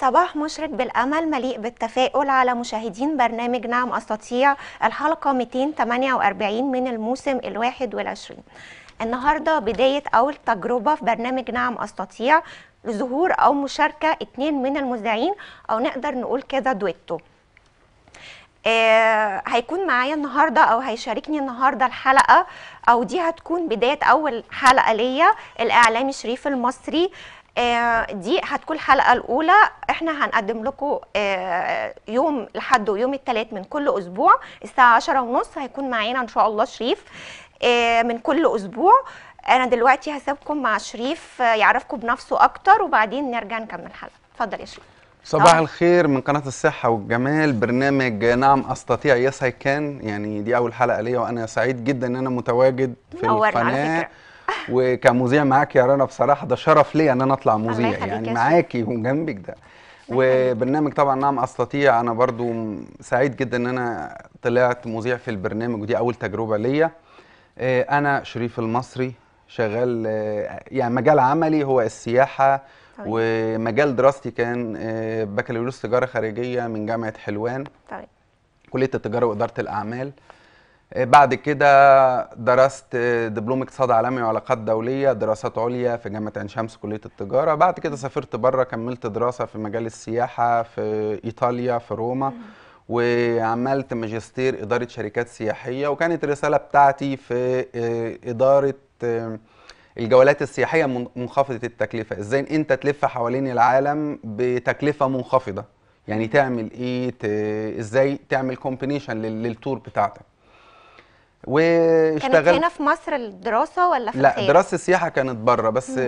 صباح مشرق بالأمل مليء بالتفاؤل على مشاهدين برنامج نعم أستطيع الحلقة 248 من الموسم الواحد والعشرين النهاردة بداية أول تجربة في برنامج نعم أستطيع لظهور أو مشاركة اتنين من المذيعين أو نقدر نقول كده دويتو آه، هيكون معايا النهارده او هيشاركني النهارده الحلقه او دي هتكون بدايه اول حلقه ليا الاعلامي شريف المصري آه، دي هتكون الحلقه الاولى احنا هنقدم لكم آه، يوم لحد ويوم الثلاث من كل اسبوع الساعه عشرة ونص هيكون معانا ان شاء الله شريف آه، من كل اسبوع انا دلوقتي هسيبكم مع شريف يعرفكم بنفسه اكتر وبعدين نرجع نكمل الحلقه اتفضل يا شريف صباح الخير من قناة الصحة والجمال برنامج نعم أستطيع يس أي كان يعني دي أول حلقة ليا وأنا سعيد جدا إن أنا متواجد في القناة على فكرة. وكمذيع معاك يا رنا بصراحه ده شرف ليا ان انا اطلع مذيع يعني معاكي وجنبك ده وبرنامج طبعا نعم استطيع انا برضو سعيد جدا ان انا طلعت مذيع في البرنامج ودي اول تجربه ليا آه، انا شريف المصري شغال آه، يعني مجال عملي هو السياحه طيب. ومجال دراستي كان آه، بكالوريوس تجاره خارجيه من جامعه حلوان طيب. كليه التجاره واداره الاعمال آه، بعد كده درست دبلوم اقتصاد عالمي وعلاقات دولية دراسات عليا في جامعة عين شمس كلية التجارة بعد كده سافرت بره كملت دراسة في مجال السياحة في إيطاليا في روما وعملت ماجستير إدارة شركات سياحية وكانت الرسالة بتاعتي في آه، إدارة آه، الجولات السياحية منخفضة التكلفة ازاي انت تلف حوالين العالم بتكلفة منخفضة يعني تعمل ايه ازاي تعمل كومبينيشن للتور بتاعتك واشتغلت كانت هنا في مصر الدراسه ولا في لا الخير؟ دراسه السياحه كانت بره بس مم.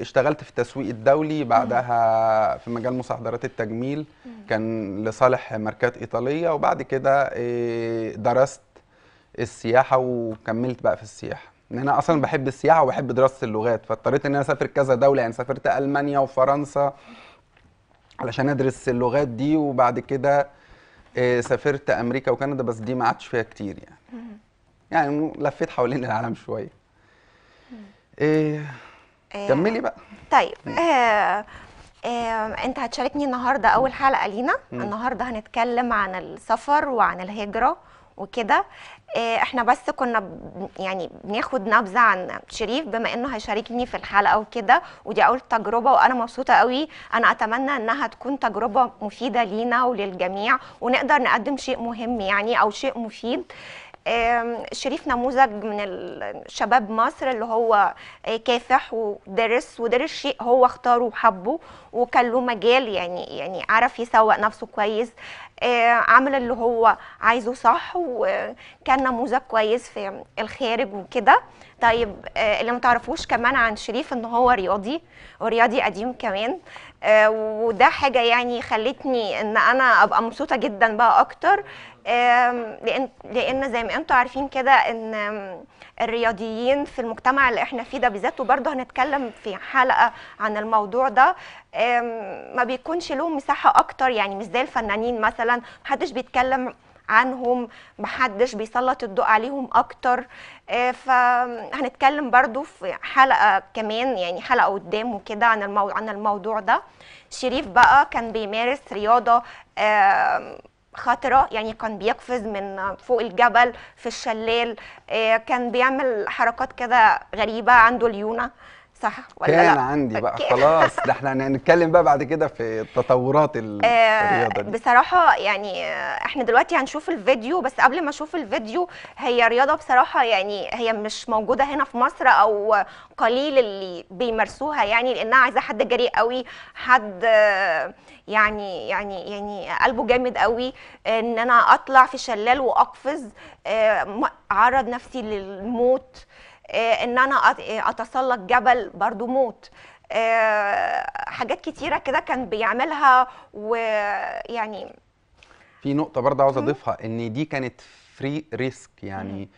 اشتغلت في التسويق الدولي بعدها في مجال مصادرات التجميل مم. كان لصالح ماركات ايطاليه وبعد كده إيه، درست السياحه وكملت بقى في السياحه ان انا اصلا بحب السياحه وبحب دراسه اللغات فاضطريت ان انا اسافر كذا دوله يعني سافرت المانيا وفرنسا علشان ادرس اللغات دي وبعد كده إيه، سافرت امريكا وكندا بس دي ما عادش فيها كتير يعني يعني لفيت حوالين العالم شويه إيه آه، كملي بقى طيب آه، آه، انت هتشاركني النهارده اول حلقه لينا النهارده هنتكلم عن السفر وعن الهجره وكده احنا بس كنا يعني بناخد نبذه عن شريف بما انه هيشاركني في الحلقه وكده ودي اول تجربه وانا مبسوطه قوي انا اتمنى انها تكون تجربه مفيده لينا وللجميع ونقدر نقدم شيء مهم يعني او شيء مفيد شريف نموذج من شباب مصر اللي هو آه، كافح ودرس ودرس شيء هو اختاره وحبه وكان له مجال يعني يعني عرف يسوق نفسه كويس آه، عمل اللي هو عايزه صح وكان نموذج كويس في الخارج وكده طيب آه، اللي ما تعرفوش كمان عن شريف ان هو رياضي ورياضي قديم كمان آه، وده حاجه يعني خلتني ان انا ابقى مبسوطه جدا بقى اكتر لان لان زي ما انتم عارفين كده ان الرياضيين في المجتمع اللي احنا فيه ده بالذات وبرضه هنتكلم في حلقه عن الموضوع ده ما بيكونش لهم مساحه اكتر يعني مش زي الفنانين مثلا محدش بيتكلم عنهم محدش بيسلط الضوء عليهم اكتر آه، فهنتكلم برضو في حلقه كمان يعني حلقه قدام وكده عن المو... عن الموضوع ده شريف بقى كان بيمارس رياضه آه، خطره يعني كان بيقفز من فوق الجبل في الشلال آه، كان بيعمل حركات كده غريبه عنده ليونه صح ولا كان لا؟ عندي بقى خلاص ده احنا هنتكلم بقى بعد كده في تطورات آه، الرياضه دي بصراحه يعني احنا دلوقتي هنشوف الفيديو بس قبل ما اشوف الفيديو هي رياضه بصراحه يعني هي مش موجوده هنا في مصر او قليل اللي بيمارسوها يعني لانها عايزه حد جريء قوي حد يعني يعني يعني قلبه جامد قوي ان انا اطلع في شلال واقفز آه، اعرض نفسي للموت آه، ان انا آه، اتسلق جبل برضو موت آه، حاجات كتيره كده كان بيعملها ويعني في نقطه برضه عاوز اضيفها ان دي كانت فري ريسك يعني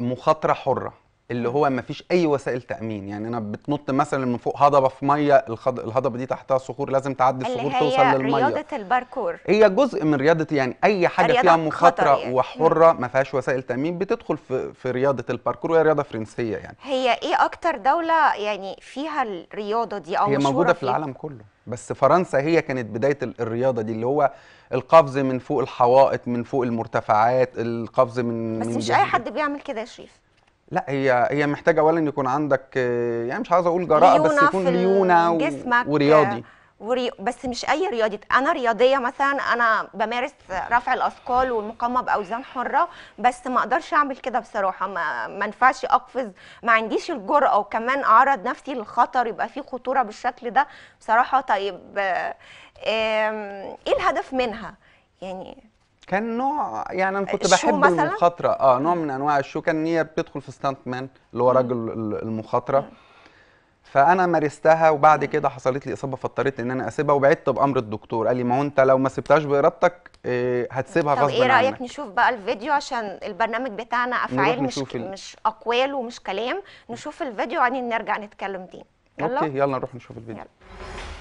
مخاطره حره اللي هو ما فيش اي وسائل تامين يعني انا بتنط مثلا من فوق هضبه في ميه الخض... الهضبه دي تحتها صخور لازم تعدي الصخور توصل للميه رياضه الباركور هي جزء من رياضه يعني اي حاجه فيها مخاطره يعني. وحره ما فيهاش وسائل تامين بتدخل في, في رياضه الباركور وهي رياضه فرنسيه يعني هي ايه اكتر دوله يعني فيها الرياضه دي او هي موجوده في العالم كله بس فرنسا هي كانت بدايه الرياضه دي اللي هو القفز من فوق الحوائط من فوق المرتفعات القفز من بس من مش اي حد بيعمل كده يا شريف لا هي هي محتاجه اولا يكون عندك يعني مش عايز اقول جراءه بس يكون ليونه ورياضي وري... بس مش اي رياضي انا رياضيه مثلا انا بمارس رفع الاثقال والمقامه باوزان حره بس ما اقدرش اعمل كده بصراحه ما, ما ينفعش اقفز ما عنديش الجرأه وكمان اعرض نفسي للخطر يبقى في خطوره بالشكل ده بصراحه طيب ايه الهدف منها يعني كان نوع يعني انا كنت بحب المخاطره اه نوع من انواع الشو كان هي بتدخل في ستانت مان اللي هو راجل المخاطره فانا مارستها وبعد كده حصلت لي اصابه فاضطريت ان انا اسيبها وبعدت بامر الدكتور قال لي ما هو انت لو ما سبتهاش بارادتك إيه هتسيبها غصب عنك طب ايه رايك عنك. نشوف بقى الفيديو عشان البرنامج بتاعنا افعال مش ال... مش اقوال ومش كلام نشوف الفيديو وبعدين نرجع نتكلم تاني يلا اوكي يلا نروح نشوف الفيديو يلا.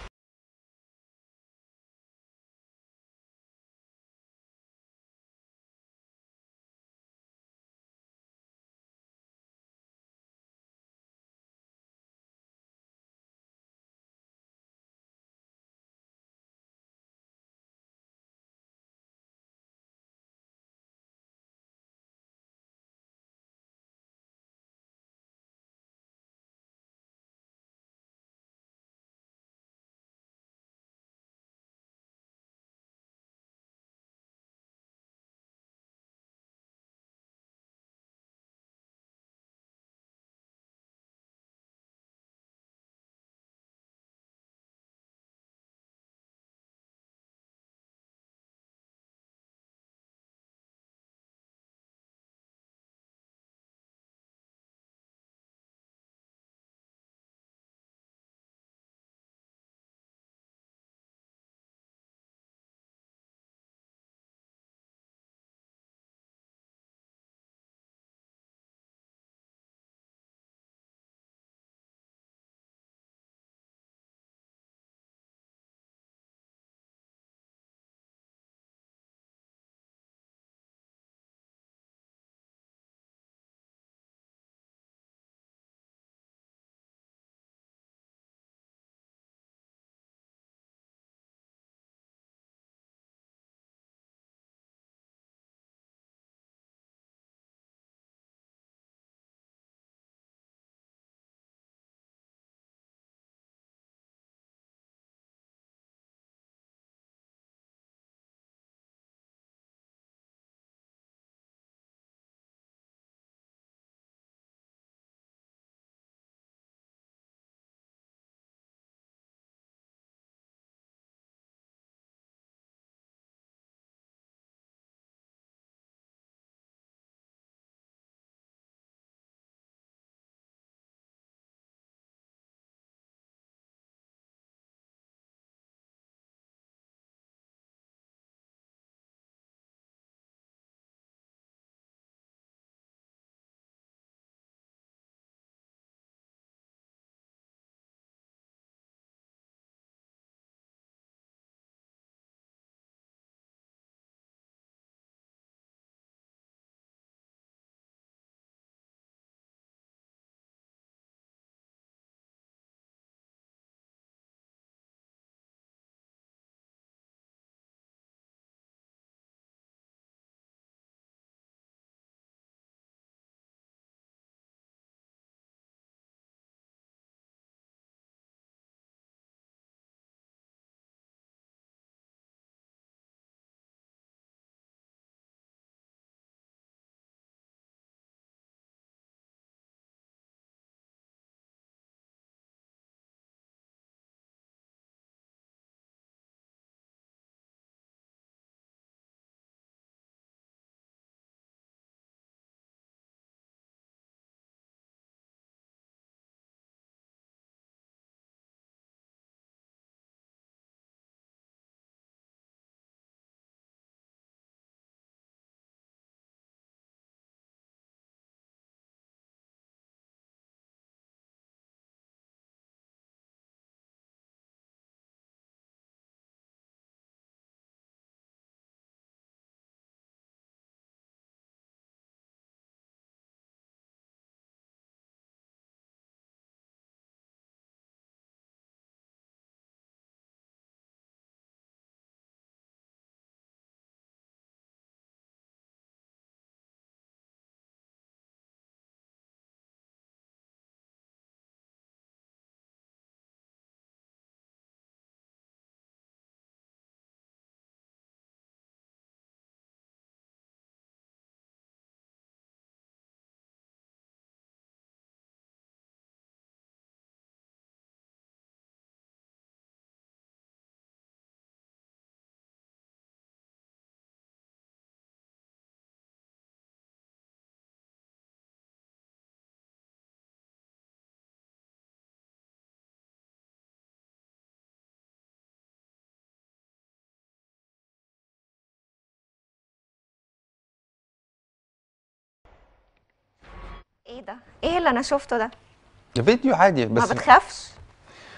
ايه ده؟ ايه اللي انا شفته ده؟ فيديو عادي بس ما بتخافش؟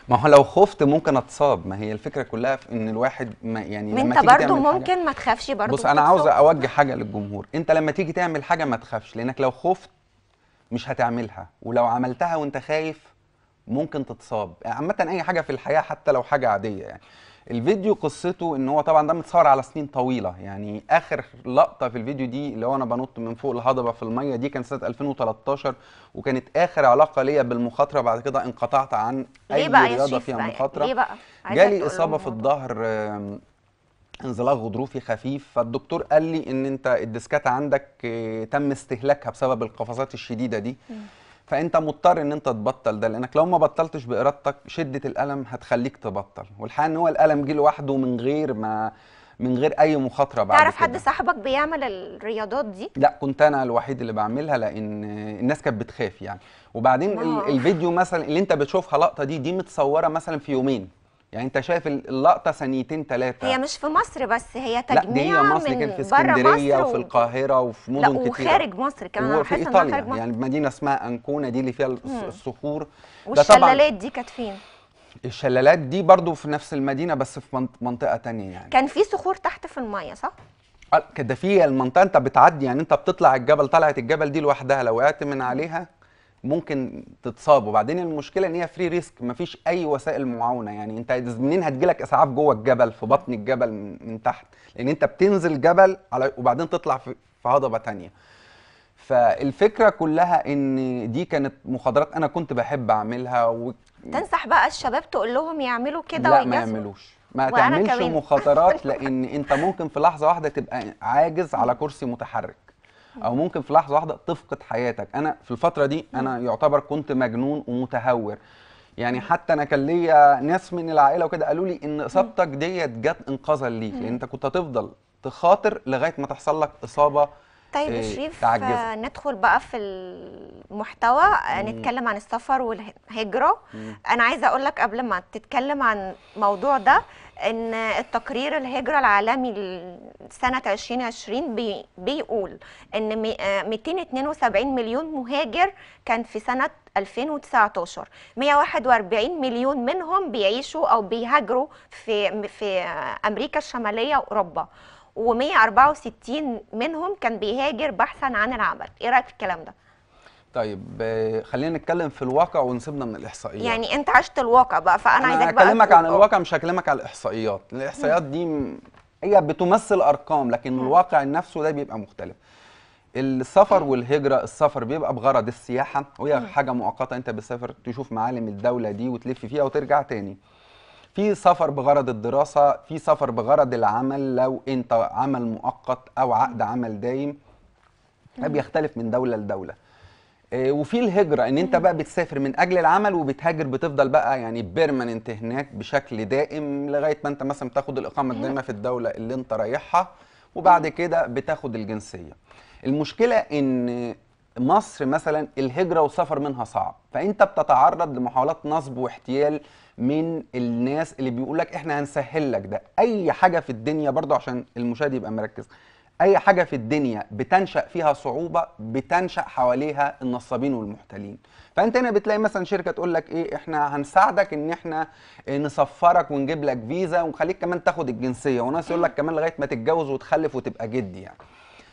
ما هو لو خفت ممكن اتصاب ما هي الفكره كلها في ان الواحد ما يعني ما انت برضه ممكن ما تخافش برضه بص انا عاوز اوجه حاجه للجمهور انت لما تيجي تعمل حاجه ما تخافش لانك لو خفت مش هتعملها ولو عملتها وانت خايف ممكن تتصاب عامه اي حاجه في الحياه حتى لو حاجه عاديه يعني الفيديو قصته ان هو طبعا ده متصور على سنين طويله يعني اخر لقطه في الفيديو دي اللي هو انا بنط من فوق الهضبه في الميه دي كان سنه 2013 وكانت اخر علاقه ليا بالمخاطره بعد كده انقطعت عن اي رياضه فيها مخاطره ليه بقى؟ جالي اصابه في الظهر انزلاق غضروفي خفيف فالدكتور قال لي ان انت الديسكات عندك آه، تم استهلاكها بسبب القفزات الشديده دي م. فانت مضطر ان انت تبطل ده لانك لو ما بطلتش بارادتك شده الالم هتخليك تبطل والحقيقه ان هو الالم جه لوحده من غير ما من غير اي مخاطره بعد تعرف حد صاحبك بيعمل الرياضات دي لا كنت انا الوحيد اللي بعملها لان الناس كانت بتخاف يعني وبعدين الفيديو مثلا اللي انت بتشوفها لقطه دي دي متصوره مثلا في يومين يعني انت شايف اللقطه ثانيتين ثلاثه هي مش في مصر بس هي تجميع لا دي مصر من في اسكندريه وفي القاهره وفي مدن كتير وخارج مصر كمان وفي ايطاليا خارج مصر. يعني مدينه اسمها انكونا دي اللي فيها الصخور والشلالات دي كانت فين الشلالات دي برضو في نفس المدينه بس في منطقه ثانيه يعني كان في صخور تحت في الميه صح آه، كده في المنطقه انت بتعدي يعني انت بتطلع الجبل طلعت الجبل دي لوحدها لو وقعت من عليها ممكن تتصاب وبعدين المشكله ان هي فري ريسك مفيش اي وسائل معاونه يعني انت منين هتجيلك اسعاف جوه الجبل في بطن الجبل من تحت لان انت بتنزل جبل على وبعدين تطلع في هضبه ثانيه فالفكره كلها ان دي كانت مخاطرات انا كنت بحب اعملها و... تنصح بقى الشباب تقول لهم يعملوا كده لا ما يعملوش ما تعملش مخاطرات لان انت ممكن في لحظه واحده تبقى عاجز على كرسي متحرك او ممكن في لحظه واحده تفقد حياتك انا في الفتره دي انا يعتبر كنت مجنون ومتهور يعني حتى انا كان ليا ناس من العائله وكده قالوا لي ان اصابتك ديت جت انقاذا ليك لان انت كنت هتفضل تخاطر لغايه ما تحصل لك اصابه طيب يا آه، شريف تعجزة. ندخل بقى في المحتوى آه، مم. نتكلم عن السفر والهجره مم. انا عايزه اقول لك قبل ما تتكلم عن الموضوع ده ان التقرير الهجره العالمي لسنه 2020 بيقول ان 272 آه، مليون مهاجر كان في سنه 2019 141 مليون منهم بيعيشوا او بيهاجروا في في امريكا الشماليه واوروبا و164 منهم كان بيهاجر بحثا عن العمل ايه رايك في الكلام ده طيب خلينا نتكلم في الواقع ونسيبنا من الاحصائيات يعني انت عشت الواقع بقى فانا عايزك بقى اكلمك عن الواقع مش هكلمك على الاحصائيات الاحصائيات دي هي بتمثل ارقام لكن الواقع نفسه ده بيبقى مختلف السفر والهجرة السفر بيبقى بغرض السياحة وهي حاجة مؤقتة انت بتسافر تشوف معالم الدولة دي وتلف فيها وترجع تاني في سفر بغرض الدراسة في سفر بغرض العمل لو انت عمل مؤقت او عقد عمل دايم ده بيختلف من دولة لدولة آه، وفي الهجره ان انت بقى بتسافر من اجل العمل وبتهاجر بتفضل بقى يعني بيرمننت هناك بشكل دائم لغايه ما انت مثلا بتاخد الاقامه الدائمه في الدوله اللي انت رايحها وبعد كده بتاخد الجنسيه المشكله ان مصر مثلا الهجره والسفر منها صعب فانت بتتعرض لمحاولات نصب واحتيال من الناس اللي بيقول لك احنا هنسهل لك ده اي حاجه في الدنيا برضو عشان المشاهد يبقى مركز اي حاجه في الدنيا بتنشا فيها صعوبه بتنشا حواليها النصابين والمحتلين فانت هنا بتلاقي مثلا شركه تقول لك ايه احنا هنساعدك ان احنا إيه، نصفرك ونجيب لك فيزا ونخليك كمان تاخد الجنسيه وناس يقول لك كمان لغايه ما تتجوز وتخلف وتبقى جد يعني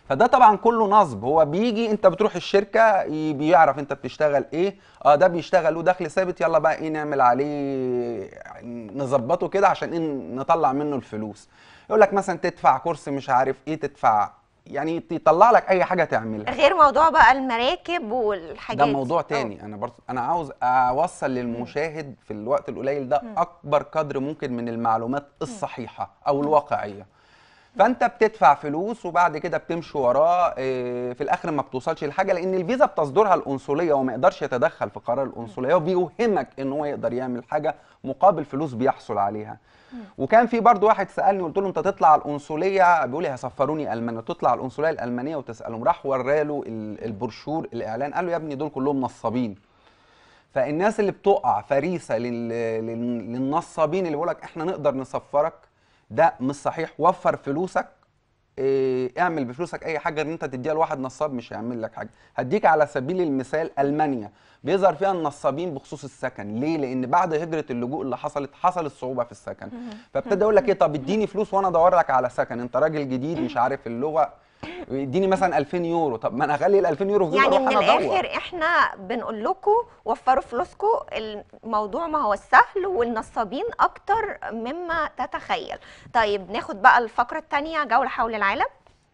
فده طبعا كله نصب هو بيجي انت بتروح الشركه بيعرف انت بتشتغل ايه اه ده بيشتغل ودخل ثابت يلا بقى ايه نعمل عليه نظبطه كده عشان ايه نطلع منه الفلوس يقول لك مثلا تدفع كرسي مش عارف ايه تدفع يعني تطلع لك اي حاجه تعملها غير موضوع بقى المراكب والحاجات ده موضوع تاني أوه. انا برضه انا عاوز اوصل للمشاهد في الوقت القليل ده اكبر قدر ممكن من المعلومات الصحيحه او الواقعيه فانت بتدفع فلوس وبعد كده بتمشي وراه آه، في الاخر ما بتوصلش لحاجه لان الفيزا بتصدرها الانصوليه وما يقدرش يتدخل في قرار الانصوليه وبيوهمك ان هو يقدر يعمل حاجه مقابل فلوس بيحصل عليها وكان في برضو واحد سالني قلت له انت تطلع على الانصوليه بيقول لي هيسفروني المانيا تطلع على الانصوليه الالمانيه وتسالهم راح وراله البروشور الاعلان قال له يا ابني دول كلهم نصابين فالناس اللي بتقع فريسه للنصابين اللي بيقول لك احنا نقدر نسفرك ده مش صحيح وفر فلوسك إيه اعمل بفلوسك اي حاجه ان انت تديها لواحد نصاب مش هيعمل لك حاجه هديك على سبيل المثال المانيا بيظهر فيها النصابين بخصوص السكن ليه لان بعد هجره اللجوء اللي حصلت حصلت صعوبه في السكن فابتدى اقول لك ايه طب اديني فلوس وانا ادور لك على سكن انت راجل جديد مش عارف اللغه اديني مثلا 2000 يورو طب ما انا اخلي ال 2000 يورو في يعني من الاخر دور. احنا بنقول لكم وفروا فلوسكم الموضوع ما هو السهل والنصابين اكتر مما تتخيل طيب ناخد بقى الفقره الثانيه جوله حول العالم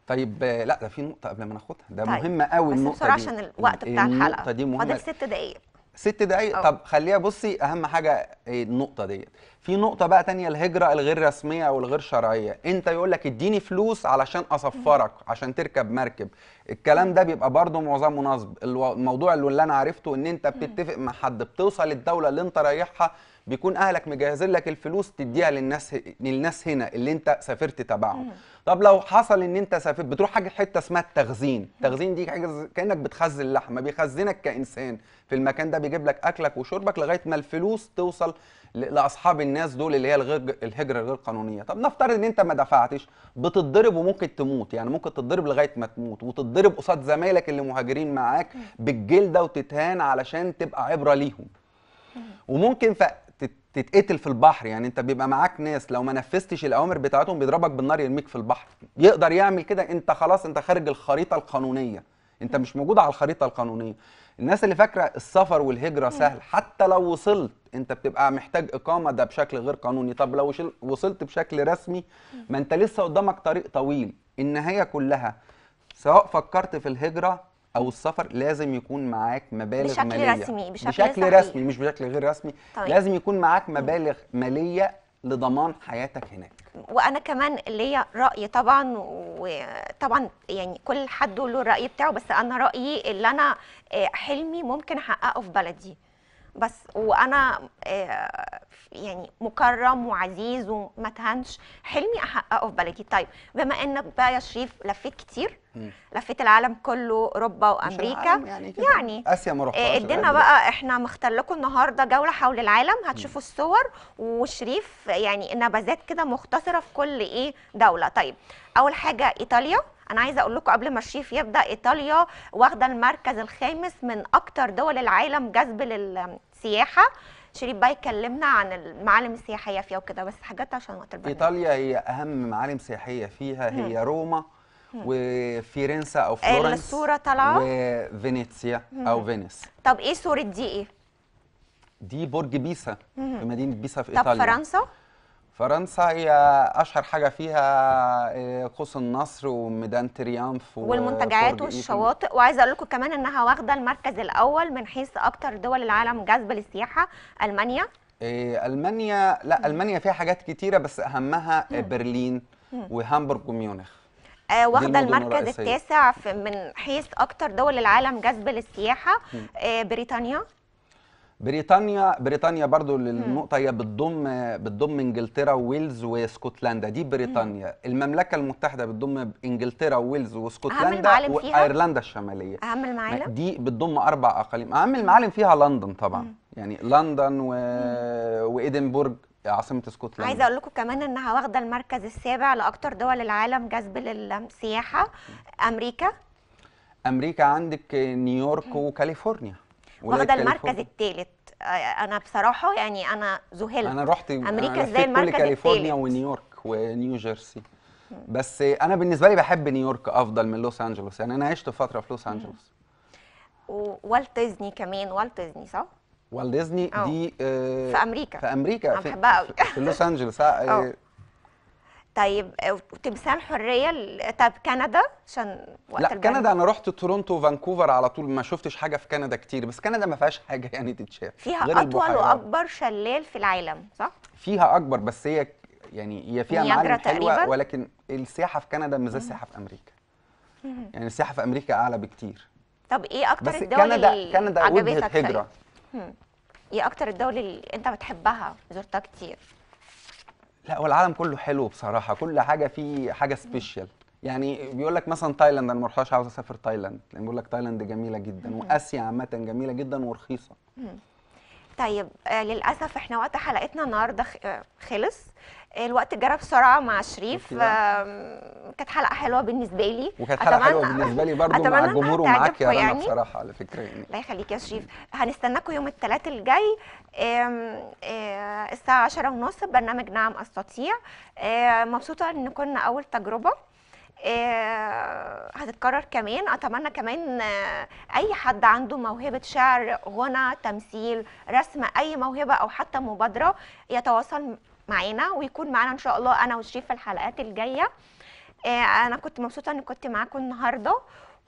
طيب لا ده في نقطه قبل ما ناخدها ده طيب. مهمه قوي النقطه بس بسرعه عشان الوقت بتاع الحلقه فاضل ست دقائق ست دقايق طب خليها بصي اهم حاجه النقطه ديت في نقطه بقى تانية الهجره الغير رسميه او الغير شرعيه انت يقول لك اديني فلوس علشان اسفرك عشان تركب مركب الكلام ده بيبقى برضه معظمه نصب الموضوع اللي انا عرفته ان انت بتتفق مع حد بتوصل الدوله اللي انت رايحها بيكون اهلك مجهزين لك الفلوس تديها للناس للناس هنا اللي انت سافرت تبعهم طب لو حصل ان انت سافرت بتروح حاجه حته اسمها التخزين التخزين دي حاجه كانك بتخزن لحمه بيخزنك كانسان في المكان ده بيجيب لك اكلك وشربك لغايه ما الفلوس توصل لاصحاب الناس دول اللي هي الغير الهجره الغير قانونيه طب نفترض ان انت ما دفعتش بتتضرب وممكن تموت يعني ممكن تتضرب لغايه ما تموت وتتضرب قصاد زمايلك اللي مهاجرين معاك بالجلده وتتهان علشان تبقى عبره ليهم وممكن في تتقتل في البحر يعني انت بيبقى معاك ناس لو ما نفذتش الاوامر بتاعتهم بيضربك بالنار يرميك في البحر يقدر يعمل كده انت خلاص انت خارج الخريطه القانونيه انت مش موجود على الخريطه القانونيه الناس اللي فاكره السفر والهجره سهل حتى لو وصلت انت بتبقى محتاج اقامه ده بشكل غير قانوني طب لو وصلت بشكل رسمي ما انت لسه قدامك طريق طويل النهايه كلها سواء فكرت في الهجره او السفر لازم يكون معاك مبالغ بشكل ماليه رسمي بشكل, بشكل رسمي مش بشكل غير رسمي طيب. لازم يكون معاك مبالغ ماليه لضمان حياتك هناك وانا كمان ليا راي طبعا وطبعا يعني كل حد له الراي بتاعه بس انا رايي اللي انا آه، حلمي ممكن احققه في بلدي بس وانا آه، يعني مكرم وعزيز وما تهنش حلمي احققه في بلدي طيب بما انك بقى يا شريف لفيت كتير لفيت العالم كله اوروبا وامريكا يعني،, يعني, يعني اسيا ما رحتهاش آه، ادينا بقى احنا مختار لكم النهارده جوله حول العالم هتشوفوا الصور وشريف يعني نبذات كده مختصره في كل ايه دوله طيب اول حاجه ايطاليا انا عايزه اقول لكم قبل ما الشريف يبدا ايطاليا واخده المركز الخامس من اكتر دول العالم جذب لل سياحه شريف باي كلمنا عن المعالم السياحيه فيها وكده بس حاجات عشان وقت البرنامج ايطاليا هي اهم معالم سياحيه فيها هي مم. روما وفيرنسا او آه، فلورنس الصوره طالعه وفينيسيا او فينيس طب ايه صوره دي ايه دي برج بيسا في مدينه بيسا في ايطاليا طب فرنسا فرنسا هي اشهر حاجه فيها آه، قوس النصر وميدان تريامف والمنتجعات والشواطئ وعايزه اقول لكم كمان انها واخده المركز الاول من حيث اكتر دول العالم جذب للسياحه المانيا إيه، المانيا لا المانيا فيها حاجات كتيره بس اهمها آه، برلين وهامبورغ وميونخ آه واخده المركز التاسع من حيث اكتر دول العالم جذب للسياحه آه بريطانيا بريطانيا بريطانيا برضو للنقطه هي بتضم بتضم انجلترا وويلز واسكتلندا دي بريطانيا مم. المملكه المتحده بتضم انجلترا وويلز واسكتلندا وايرلندا الشماليه اهم المعالم دي بتضم اربع اقاليم اهم المعالم فيها لندن طبعا مم. يعني لندن و... وإدنبورغ عاصمه اسكتلندا عايزه اقول لكم كمان انها واخده المركز السابع لاكثر دول العالم جذب للسياحه امريكا امريكا عندك نيويورك وكاليفورنيا واخده المركز الثالث آه، انا بصراحه يعني انا ذهلت انا رحت امريكا ازاي المركز كل كاليفورنيا ونيويورك ونيوجيرسي بس انا بالنسبه لي بحب نيويورك افضل من لوس انجلوس يعني انا عشت فتره في لوس انجلوس ووالت ديزني كمان والت ديزني صح والت ديزني دي آه في امريكا في امريكا انا بحبها قوي في لوس انجلوس آه طيب آه، وتمثال حريه طب كندا عشان وقت لا البنك. كندا انا رحت تورونتو وفانكوفر على طول ما شفتش حاجه في كندا كتير بس كندا ما فيهاش حاجه يعني تتشاف فيها غير اطول واكبر شلال في العالم صح فيها اكبر بس هي يعني هي فيها معالم تقريباً. حلوه ولكن السياحه في كندا مش زي السياحه في امريكا يعني السياحه في امريكا اعلى بكتير طب ايه اكتر بس الدول كندا اللي كندا وجهه هجره ايه اكتر الدول اللي انت بتحبها زرتها كتير لا هو العالم كله حلو بصراحه كل حاجه فيه حاجه سبيشال يعني بيقول لك مثلا تايلاند انا ما عاوز اسافر تايلاند لان بيقول لك تايلاند جميله جدا واسيا عامه جميله جدا ورخيصه طيب آه، للاسف احنا وقت حلقتنا النهارده آه، خلص الوقت جرى بسرعه مع شريف كانت حلقه حلوه بالنسبه لي وكانت حلقه حلوه بالنسبه لي برضو مع الجمهور ومعاك يا يعني. رنا بصراحه على فكره يعني الله يخليك يا شريف هنستناكم يوم الثلاث الجاي آه، الساعه 10:30 ونص برنامج نعم استطيع مبسوطه ان كنا اول تجربه آه، هتتكرر كمان اتمنى كمان آه، اي حد عنده موهبه شعر غنى تمثيل رسم اي موهبه او حتى مبادره يتواصل معانا ويكون معانا ان شاء الله انا وشريف في الحلقات الجايه آه، انا كنت مبسوطه اني كنت معاكم النهارده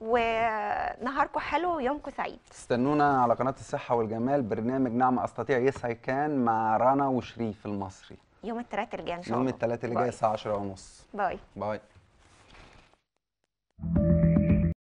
ونهاركم حلو ويومكم سعيد استنونا على قناه الصحه والجمال برنامج نعم استطيع يس اي كان مع رنا وشريف المصري يوم الثلاثة الجاي ان شاء الله يوم الثلاثة اللي جاي الساعه 10:30 باي باي Thank you.